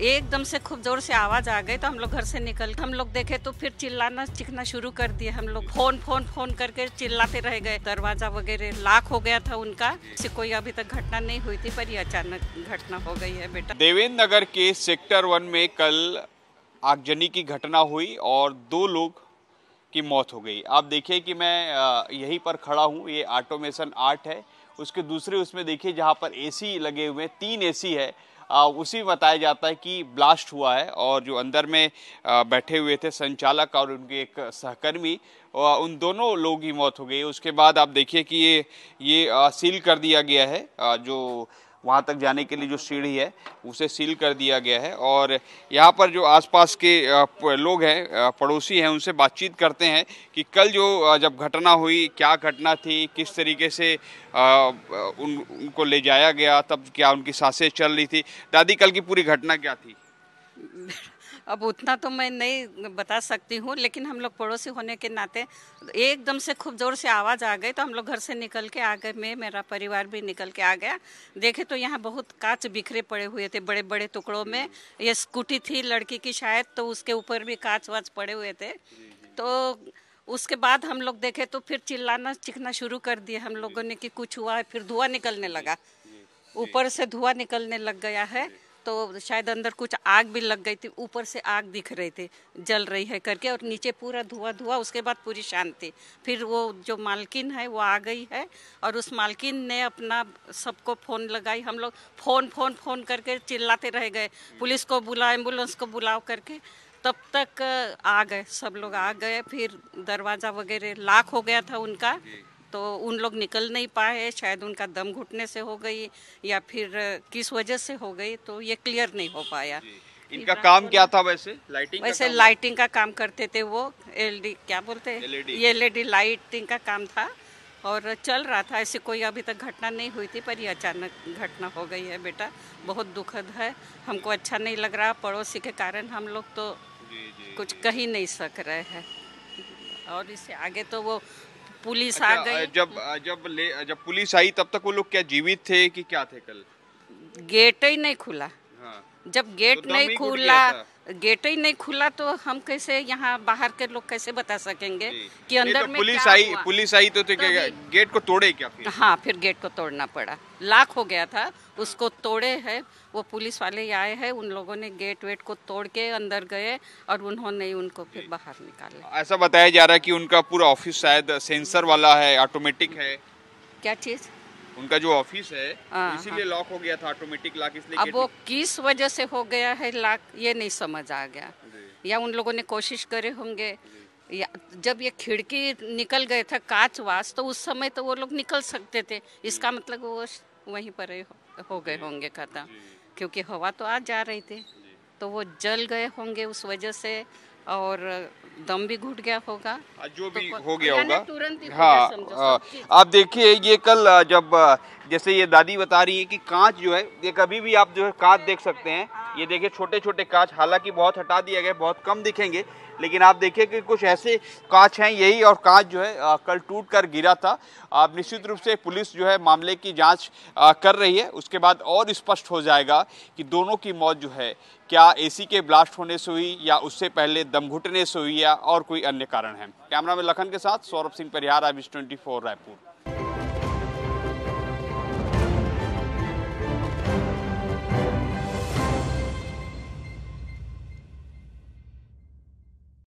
एकदम से खूब जोर से आवाज आ गई तो हम लोग घर से निकल हम लोग देखे तो फिर चिल्लाना चिखना शुरू कर दिए हम लोग फोन फोन फोन करके चिल्लाते रह गए दरवाजा वगैरह लाख हो गया था उनका से कोई अभी तक घटना नहीं हुई थी पर ये अचानक घटना हो गई है बेटा देवेंद्र नगर के सेक्टर वन में कल आगजनी की घटना हुई और दो लोग की मौत हो गई आप देखिए कि मैं यहीं पर खड़ा हूँ ये ऑटोमेशन आर्ट है उसके दूसरे उसमें देखिए जहाँ पर एसी लगे हुए हैं तीन एसी है उसी में बताया जाता है कि ब्लास्ट हुआ है और जो अंदर में बैठे हुए थे संचालक और उनके एक सहकर्मी उन दोनों लोगों की मौत हो गई उसके बाद आप देखिए कि ये ये सील कर दिया गया है जो वहाँ तक जाने के लिए जो सीढ़ी है उसे सील कर दिया गया है और यहाँ पर जो आसपास के लोग हैं पड़ोसी हैं उनसे बातचीत करते हैं कि कल जो जब घटना हुई क्या घटना थी किस तरीके से उन उनको ले जाया गया तब क्या उनकी सांसें चल रही थी दादी कल की पूरी घटना क्या थी अब उतना तो मैं नहीं बता सकती हूँ लेकिन हम लोग पड़ोसी होने के नाते एकदम से खूब ज़ोर से आवाज़ आ गई तो हम लोग घर से निकल के आ गए मैं मेरा परिवार भी निकल के आ गया देखे तो यहाँ बहुत कांच बिखरे पड़े हुए थे बड़े बड़े टुकड़ों में ये स्कूटी थी लड़की की शायद तो उसके ऊपर भी कांच वाच पड़े हुए थे तो उसके बाद हम लोग देखे तो फिर चिल्लाना चिखना शुरू कर दिया हम लोगों ने कि कुछ हुआ है फिर धुआं निकलने लगा ऊपर से धुआं निकलने लग गया है तो शायद अंदर कुछ आग भी लग गई थी ऊपर से आग दिख रही थी जल रही है करके और नीचे पूरा धुआं धुआं उसके बाद पूरी शांति फिर वो जो मालकिन है वो आ गई है और उस मालकिन ने अपना सबको फ़ोन लगाई हम लोग फ़ोन फ़ोन फ़ोन करके चिल्लाते रह गए पुलिस को बुला एम्बुलेंस को बुलाओ करके तब तक आ गए सब लोग आ गए फिर दरवाज़ा वगैरह लाख हो गया था उनका तो उन लोग निकल नहीं पाए शायद उनका दम घुटने से हो गई या फिर किस वजह से हो गई तो ये क्लियर नहीं हो पाया इनका काम क्या था वैसे लाइटिंग वैसे का लाइटिंग का काम करते थे वो एलडी क्या बोलते हैं एलईडी लाइटिंग e e का काम था और चल रहा था ऐसी कोई अभी तक घटना नहीं हुई थी पर ये अचानक घटना हो गई है बेटा बहुत दुखद है हमको अच्छा नहीं लग रहा पड़ोसी के कारण हम लोग तो जी, जी, कुछ कह ही नहीं सक रहे हैं और इससे आगे तो वो पुलिस अच्छा, आ गई जब जब ले जब पुलिस आई तब तक वो लोग क्या जीवित थे कि क्या थे कल गेट ही नहीं खुला हाँ। जब तो गेट तो नहीं खुला गेट ही नहीं खुला तो हम कैसे यहाँ बाहर के लोग कैसे बता सकेंगे कि तो अंदर तो में पुलिस आई पुलिस आई तो, तो, तो गेट को तोड़े क्या फिर? हाँ फिर गेट को तोड़ना पड़ा लाख हो गया था उसको तोड़े है वो पुलिस वाले आए हैं उन लोगों ने गेट वेट को तोड़ के अंदर गए और उन्होंने उनको फिर बाहर निकाला ऐसा बताया जा रहा है की उनका पूरा ऑफिस शायद सेंसर वाला है ऑटोमेटिक है क्या चीज़ उनका जो ऑफिस है हाँ, हाँ। इसीलिए लॉक हो गया था ऑटोमेटिक लॉक इसलिए अब वो किस वजह से हो गया है लॉक ये नहीं समझ आ गया या उन लोगों ने कोशिश करे होंगे या जब ये खिड़की निकल गए था कांच वास तो उस समय तो वो लोग निकल सकते थे इसका मतलब वो वहीं पर हो हो गए होंगे खत्म क्योंकि हवा तो आ जा रही थी तो वो जल गए होंगे उस वजह से और दम भी घुट गया होगा हाँ, जो तो भी तो हो गया होगा हाँ, हाँ। आप देखिए ये कल जब जैसे ये दादी बता रही है कि कांच जो है ये कभी भी आप जो है कांच देख सकते हैं ये हाँ। देखिए छोटे छोटे कांच हालांकि बहुत हटा दिया गया बहुत कम दिखेंगे लेकिन आप देखिए कि कुछ ऐसे कांच हैं यही और कांच जो है कल टूट कर गिरा था आप निश्चित रूप से पुलिस जो है मामले की जांच कर रही है उसके बाद और स्पष्ट हो जाएगा कि दोनों की मौत जो है क्या एसी के ब्लास्ट होने से हुई या उससे पहले दम घुटने से हुई या और कोई अन्य कारण है कैमरा में लखन के साथ सौरभ सिंह परिहार आई ट्वेंटी रायपुर